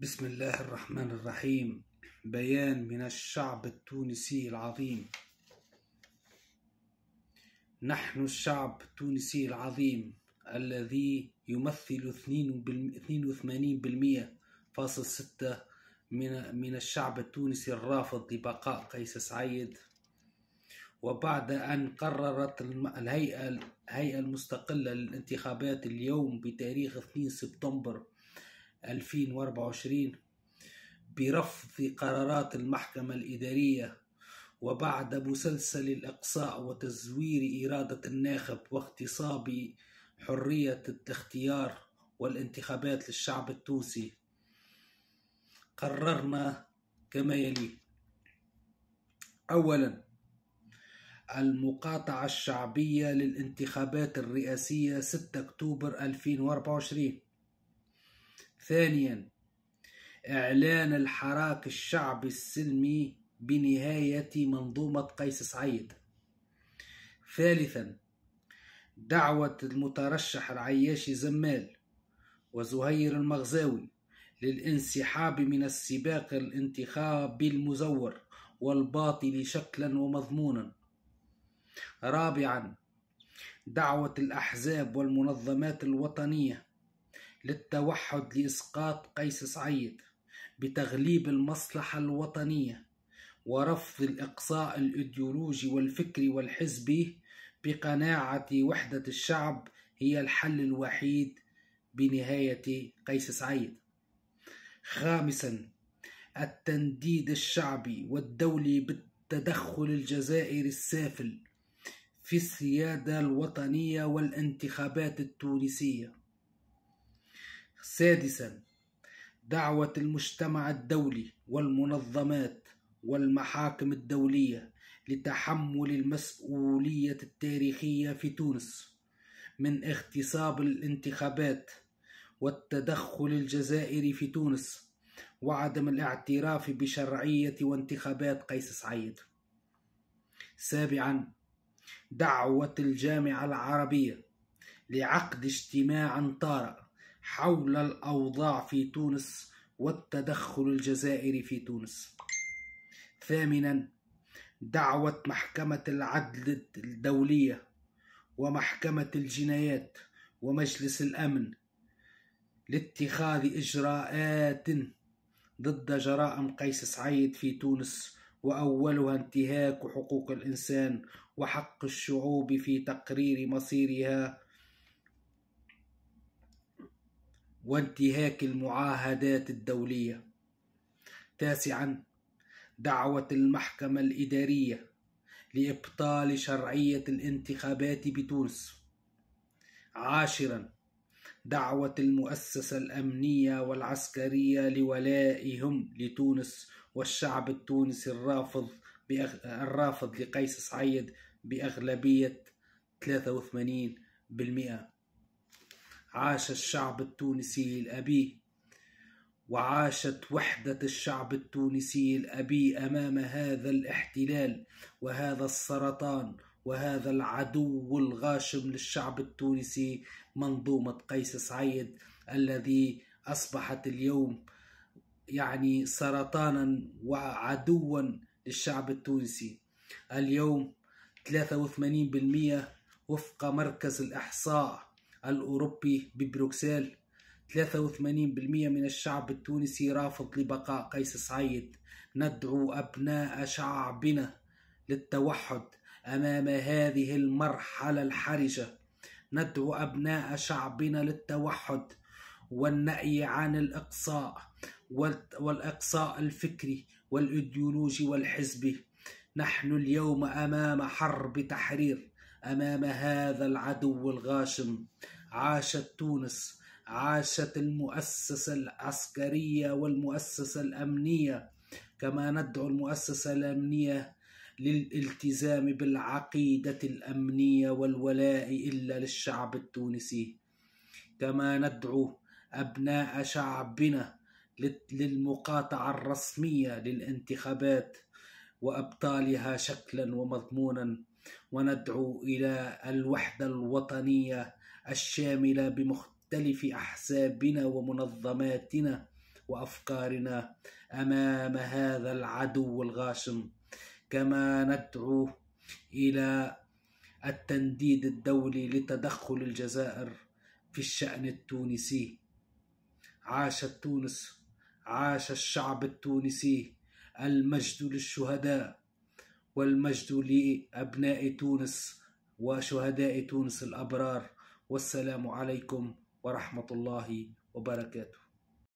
بسم الله الرحمن الرحيم بيان من الشعب التونسي العظيم نحن الشعب التونسي العظيم الذي يمثل فاصل من من الشعب التونسي الرافض لبقاء قيس سعيد وبعد أن قررت الهيئة الهيئة المستقلة للانتخابات اليوم بتاريخ 2 سبتمبر 2024 برفض قرارات المحكمة الإدارية وبعد مسلسل الإقصاء وتزوير إرادة الناخب واغتصاب حرية الاختيار والانتخابات للشعب التونسي قررنا كما يلي أولا المقاطعة الشعبية للانتخابات الرئاسية 6 أكتوبر 2024 ثانيا إعلان الحراك الشعبي السلمي بنهاية منظومة قيس سعيد ثالثا دعوة المترشح العياشي زمال وزهير المغزاوي للانسحاب من السباق الانتخابي المزور والباطل شكلا ومضمونا رابعا دعوة الأحزاب والمنظمات الوطنية للتوحد لإسقاط قيس سعيد بتغليب المصلحة الوطنية ورفض الإقصاء الإيديولوجي والفكري والحزبي بقناعة وحدة الشعب هي الحل الوحيد بنهاية قيس سعيد. خامسا التنديد الشعبي والدولي بالتدخل الجزائري السافل في السيادة الوطنية والانتخابات التونسية سادسا دعوة المجتمع الدولي والمنظمات والمحاكم الدولية لتحمل المسؤولية التاريخية في تونس من اغتصاب الانتخابات والتدخل الجزائري في تونس وعدم الاعتراف بشرعية وانتخابات قيس سعيد. سابعا دعوة الجامعة العربية لعقد اجتماع طارئ حول الأوضاع في تونس والتدخل الجزائري في تونس ثامنا دعوة محكمة العدل الدولية ومحكمة الجنايات ومجلس الأمن لاتخاذ إجراءات ضد جرائم قيس سعيد في تونس وأولها انتهاك حقوق الإنسان وحق الشعوب في تقرير مصيرها وانتهاك المعاهدات الدولية. تاسعا دعوة المحكمة الإدارية لإبطال شرعية الانتخابات بتونس. عاشرا دعوة المؤسسة الأمنية والعسكرية لولائهم لتونس والشعب التونسي الرافض بأغ... الرافض لقيس سعيد بأغلبية 83% عاش الشعب التونسي الأبي وعاشت وحدة الشعب التونسي الأبي أمام هذا الاحتلال وهذا السرطان وهذا العدو الغاشم للشعب التونسي منظومة قيس سعيد الذي أصبحت اليوم يعني سرطانا وعدوا للشعب التونسي اليوم 83% وفق مركز الإحصاء الأوروبي ببروكسل 83% من الشعب التونسي رافض لبقاء قيس سعيد ندعو أبناء شعبنا للتوحد أمام هذه المرحلة الحرجة ندعو أبناء شعبنا للتوحد والنأي عن الإقصاء والإقصاء الفكري والإيديولوجي والحزبي نحن اليوم أمام حرب تحرير امام هذا العدو الغاشم عاشت تونس عاشت المؤسسه العسكريه والمؤسسه الامنيه كما ندعو المؤسسه الامنيه للالتزام بالعقيده الامنيه والولاء الا للشعب التونسي كما ندعو ابناء شعبنا للمقاطعه الرسميه للانتخابات وابطالها شكلا ومضمونا وندعو الى الوحده الوطنيه الشامله بمختلف احزابنا ومنظماتنا وافكارنا امام هذا العدو الغاشم كما ندعو الى التنديد الدولي لتدخل الجزائر في الشان التونسي عاشت تونس عاش الشعب التونسي المجد للشهداء والمجد لأبناء تونس وشهداء تونس الأبرار والسلام عليكم ورحمة الله وبركاته